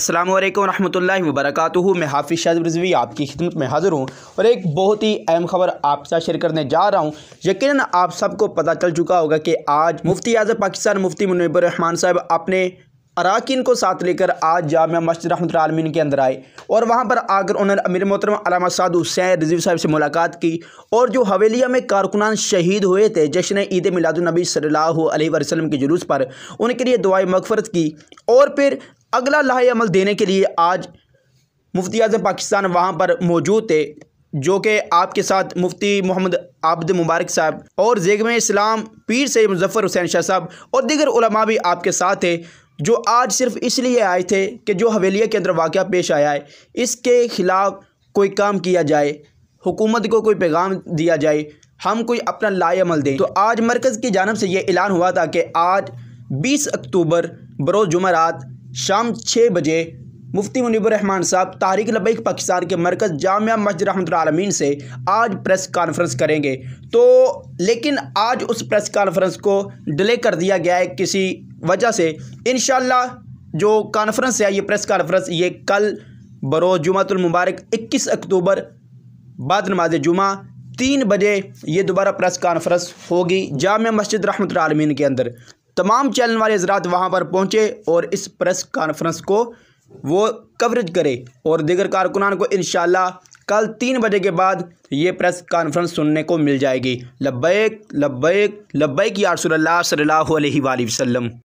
असलम वरहमल वबरक मैं हाफिज़ शाह रजवी आपकी खिदमत में हाज़िर हूँ और एक बहुत ही अहम खबर आपके साथ शेयर करने जा रहा हूँ यकीन आप सबको पता चल चुका होगा कि आज मुफ्ती आज़म पाकिस्तान मुफ्ती मुनबर रहमान साहब अपने अराकीन को साथ लेकर आज जाम मस्जिद रहमत आलमीन के अंदर आए और वहाँ पर आकर उन्होंने अमीर मोहतरम साद हुसैन रजीव साहब से मुलाकात की और जो हवेलिया में कारकुनान शहीद हुए थे जश्न ईद मिलादुलनबी सल्लल्लाहु अलैहि वसल्लम के जुलूस पर उनके लिए दुआई मगफरत की और फिर अगला लाहे अमल देने के लिए आज मुफ्ती अजम पाकिस्तान वहाँ पर मौजूद थे जो कि आपके साथ मुफ्ती मोहम्मद आबद मुबारक साहब और जेगम इस्लाम पीर सैद मुजफ़र हुसैन शाह साहब और दीगर उलमा भी आपके साथ थे जो आज सिर्फ इसलिए आए थे कि जो हवेलिया के अंदर वाक़ पेश आया है इसके ख़िलाफ़ कोई काम किया जाए हुकूमत को कोई पैगाम दिया जाए हम कोई अपना लाएमल दें तो आज मरकज़ की जानब से ये ऐलान हुआ था कि आज 20 अक्टूबर बरोज़ जुमरात शाम छः बजे मुफ्ती मुनीबर रहमान साहब तारिक लबैक पाकिस्तान के मरकज़ जामिया मस्जिद रहमतमीन से आज प्रेस कॉन्फ्रेंस करेंगे तो लेकिन आज उस प्रेस कॉन्फ्रेंस को डिले कर दिया गया है किसी वजह से इन जो कॉन्फ्रेंस है ये प्रेस कॉन्फ्रेंस ये कल बरो जुमातुलमबारक इक्कीस अक्टूबर बाद नमाज जुमा तीन बजे ये दोबारा प्रेस कॉन्फ्रेंस होगी जामिया मस्जिद रहमत आलमीन के अंदर तमाम चैनल वाले हजरात वहाँ पर पहुँचे और इस प्रेस कॉन्फ्रेंस को वो कवरेज करे और दीगर कारकुनान को इन कल तीन बजे के बाद ये प्रेस कॉन्फ्रेंस सुनने को मिल जाएगी लब्बैक लब्बैक लब्बैक यारसोल्ला सल्ला वसम